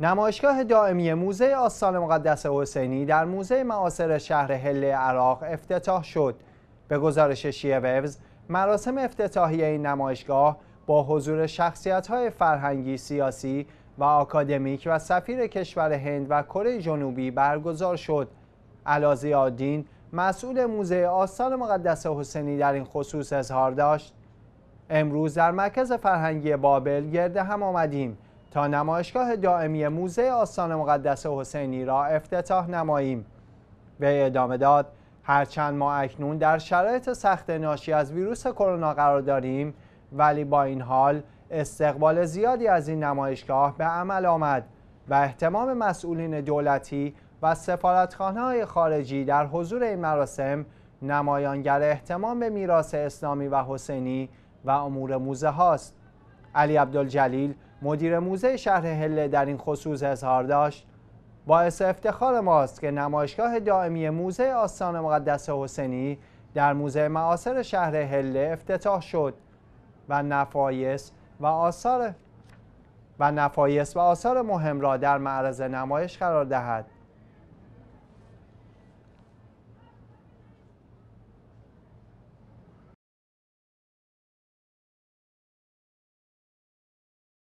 نمایشگاه دائمی موزه آستان مقدس حسینی در موزه معاصر شهر هله عراق افتتاح شد. به گزارش ویوز، مراسم افتتاحیه این نمایشگاه با حضور شخصیت‌های فرهنگی، سیاسی و آکادمیک و سفیر کشور هند و کره جنوبی برگزار شد. علازی آدین، مسئول موزه آستان مقدس حسینی در این خصوص اظهار داشت. امروز در مرکز فرهنگی بابل گرد هم آمدیم تا نمایشگاه دائمی موزه آستان مقدس حسینی را افتتاح نماییم به ادامه داد هرچند ما اکنون در شرایط سخت ناشی از ویروس کرونا قرار داریم ولی با این حال استقبال زیادی از این نمایشگاه به عمل آمد و احتمام مسئولین دولتی و سفارتخانه های خارجی در حضور این مراسم نمایانگر احتمام به میراث اسلامی و حسینی و امور موزه هاست علی عبدالجلیل مدیر موزه شهر هله در این خصوص اظهار داشت باعث افتخار ماست که نمایشگاه دائمی موزه آستان مقدس حسینی در موزه معاصر شهر هله افتتاح شد و نفایس و آثار و نفایس و آثار مهم را در معرض نمایش قرار دهد